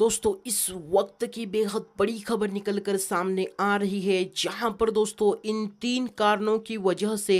दोस्तों इस वक्त की बेहद बड़ी खबर निकलकर सामने आ रही है जहां पर दोस्तों इन तीन कारणों की वजह से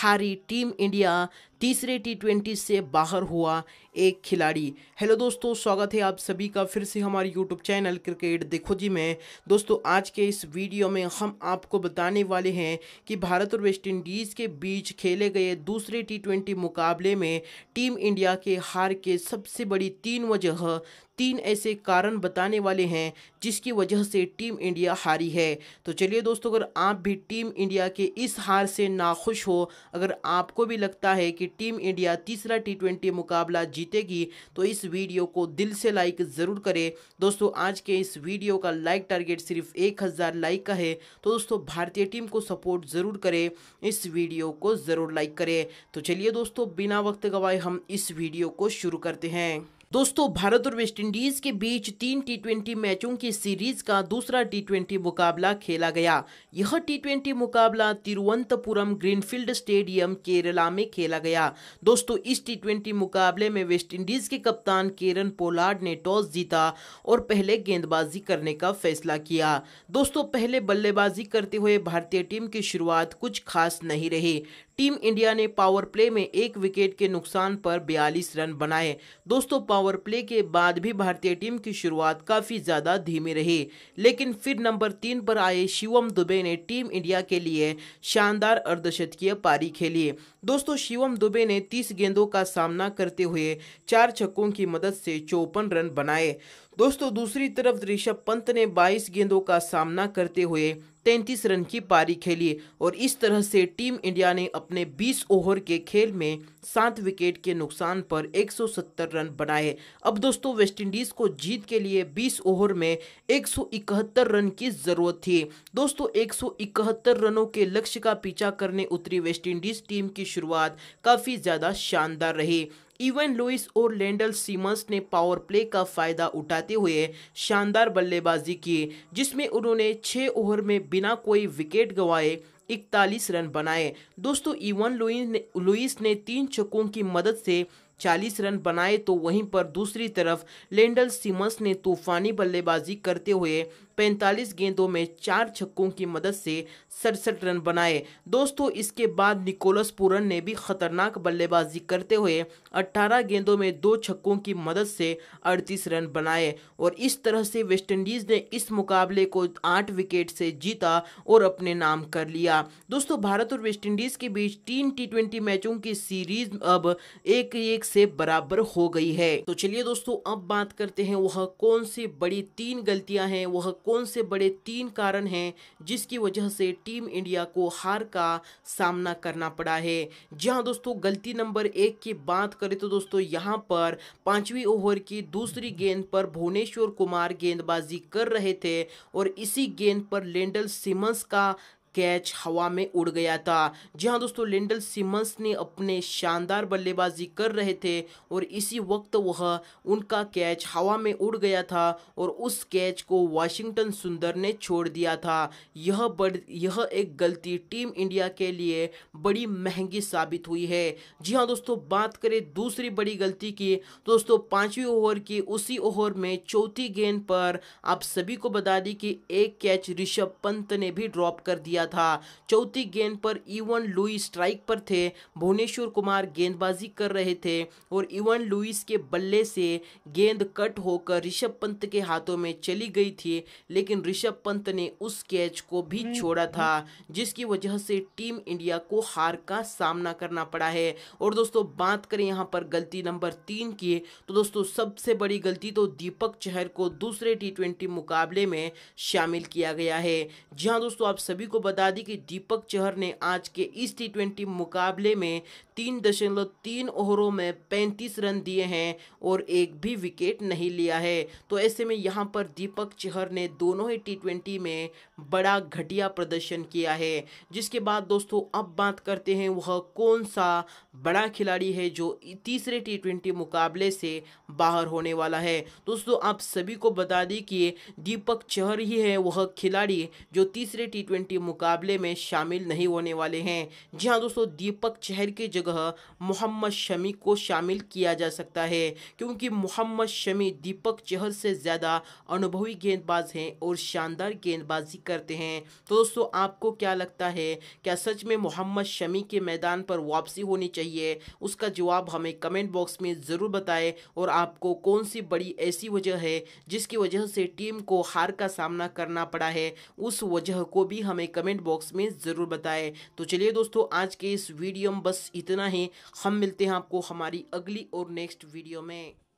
हारी टीम इंडिया तीसरे टी ट्वेंटी से बाहर हुआ एक खिलाड़ी हेलो दोस्तों स्वागत है आप सभी का फिर से हमारे यूट्यूब चैनल क्रिकेट देखो जी में दोस्तों आज के इस वीडियो में हम आपको बताने वाले हैं कि भारत और वेस्ट इंडीज़ के बीच खेले गए दूसरे टी ट्वेंटी मुकाबले में टीम इंडिया के हार के सबसे बड़ी तीन वजह तीन ऐसे कारण बताने वाले हैं जिसकी वजह से टीम इंडिया हारी है तो चलिए दोस्तों अगर आप भी टीम इंडिया के इस हार से नाखुश हो अगर आपको भी लगता है कि टीम इंडिया तीसरा टी मुकाबला जीतेगी तो इस वीडियो को दिल से लाइक ज़रूर करें दोस्तों आज के इस वीडियो का लाइक टारगेट सिर्फ एक हज़ार लाइक का है तो दोस्तों भारतीय टीम को सपोर्ट ज़रूर करें इस वीडियो को ज़रूर लाइक करें तो चलिए दोस्तों बिना वक्त गवाए हम इस वीडियो को शुरू करते हैं दोस्तों भारत और वेस्टइंडीज के बीच तीन टी मैचों की सीरीज का दूसरा टी मुकाबला खेला गया यह टी मुकाबला तिरुवंतपुरम ग्रीनफील्ड स्टेडियम केरला में खेला गया दोस्तों इस टी मुकाबले में इंडीज के कप्तान केरन पोलार्ड ने टॉस जीता और पहले गेंदबाजी करने का फैसला किया दोस्तों पहले बल्लेबाजी करते हुए भारतीय टीम की शुरुआत कुछ खास नहीं रही टीम इंडिया ने पावर प्ले में एक विकेट के नुकसान पर बयालीस रन बनाए दोस्तों पावर प्ले के बाद भी भारतीय टीम की शुरुआत काफ़ी ज़्यादा धीमी रही लेकिन फिर नंबर तीन पर आए शिवम दुबे ने टीम इंडिया के लिए शानदार अर्धशतकीय पारी खेली दोस्तों शिवम दुबे ने तीस गेंदों का सामना करते हुए चार छक्कों की मदद से चौपन रन बनाए दोस्तों दूसरी तरफ ऋषभ पंत ने 22 गेंदों का सामना करते हुए तैंतीस रन की पारी खेली और इस तरह से टीम इंडिया ने अपने 20 ओवर के खेल में सात विकेट के नुकसान पर 170 रन बनाए अब दोस्तों वेस्टइंडीज़ को जीत के लिए 20 ओवर में 171 रन की ज़रूरत थी दोस्तों 171 रनों के लक्ष्य का पीछा करने उतरी वेस्टइंडीज़ टीम की शुरुआत काफ़ी ज़्यादा शानदार रही इवन लुइस और लेंडल सीमंस ने पावर प्ले का फायदा उठाते हुए शानदार बल्लेबाजी की जिसमें उन्होंने छः ओवर में बिना कोई विकेट गंवाए इकतालीस रन बनाए दोस्तों इवन लुइस ने लुइस ने तीन चकों की मदद से 40 रन बनाए तो वहीं पर दूसरी तरफ लेंडल सिमंस ने तूफानी बल्लेबाजी करते हुए 45 गेंदों में चार छक्कों की मदद से सड़सठ रन बनाए दोस्तों इसके बाद निकोलस पूरन ने भी खतरनाक बल्लेबाजी करते हुए 18 गेंदों में दो छक्कों की मदद से 38 रन बनाए और इस तरह से वेस्टइंडीज़ ने इस मुकाबले को आठ विकेट से जीता और अपने नाम कर लिया दोस्तों भारत और वेस्टइंडीज़ के बीच तीन टी मैचों की सीरीज अब एक एक से बराबर हो गई है तो चलिए दोस्तों अब बात करते हैं वह कौन सी बड़ी तीन गलतियां हैं वह कौन कौन से बड़े तीन कारण हैं जिसकी वजह से टीम इंडिया को हार का सामना करना पड़ा है जी हाँ दोस्तों गलती नंबर एक की बात करें तो दोस्तों यहाँ पर पांचवी ओवर की दूसरी गेंद पर भुवनेश्वर कुमार गेंदबाजी कर रहे थे और इसी गेंद पर लेंडल सिमंस का कैच हवा में उड़ गया था जी हाँ दोस्तों लिंडल सिमंस ने अपने शानदार बल्लेबाजी कर रहे थे और इसी वक्त वह उनका कैच हवा में उड़ गया था और उस कैच को वाशिंगटन सुंदर ने छोड़ दिया था यह बड़ यह एक गलती टीम इंडिया के लिए बड़ी महंगी साबित हुई है जी हाँ दोस्तों बात करें दूसरी बड़ी गलती की दोस्तों पाँचवीं ओवर की उसी ओवर में चौथी गेंद पर आप सभी को बता दी कि एक कैच ऋषभ पंत ने भी ड्रॉप कर दिया किया था चौथी गेंद पर इवन लुई स्ट्राइक पर थे भुवनेश्वर कुमार गेंदबाजी कर रहे थे और इवन लुइस के बल्ले से गेंद कट होकर ऋषभ पंत के हाथों में चली गई थी लेकिन ऋषभ पंत ने उस कैच को भी हम्म, छोड़ा हम्म। था जिसकी वजह से टीम इंडिया को हार का सामना करना पड़ा है और दोस्तों बात करें यहाँ पर गलती नंबर तीन की तो दोस्तों सबसे बड़ी गलती तो दीपक चहर को दूसरे टी मुकाबले में शामिल किया गया है जी दोस्तों आप सभी को बता दी कि दीपक चहर ने आज के इस टी मुकाबले में तीन दशमलव तीन ओवरों में पैंतीस रन दिए हैं और एक भी विकेट नहीं लिया है तो ऐसे में यहां पर दीपक चहर ने दोनों ही टी में बड़ा घटिया प्रदर्शन किया है जिसके बाद दोस्तों अब बात करते हैं वह कौन सा बड़ा खिलाड़ी है जो तीसरे टी मुकाबले से बाहर होने वाला है दोस्तों आप सभी को बता दी कि दीपक चहर ही है वह खिलाड़ी जो तीसरे टी ट्वेंटी मुकाबले में शामिल नहीं होने वाले हैं जी हाँ दोस्तों दीपक चहर की जगह मोहम्मद शमी को शामिल किया जा सकता है क्योंकि मोहम्मद शमी दीपक चहर से ज़्यादा अनुभवी गेंदबाज हैं और शानदार गेंदबाजी करते हैं तो दोस्तों आपको क्या लगता है क्या सच में मोहम्मद शमी के मैदान पर वापसी होनी चाहिए उसका जवाब हमें कमेंट बॉक्स में ज़रूर बताएं और आपको कौन सी बड़ी ऐसी वजह है जिसकी वजह से टीम को हार का सामना करना पड़ा है उस वजह को भी हमें कमेंट कमेंट बॉक्स में ज़रूर बताएं तो चलिए दोस्तों आज के इस वीडियो में बस इतना ही हम मिलते हैं आपको हमारी अगली और नेक्स्ट वीडियो में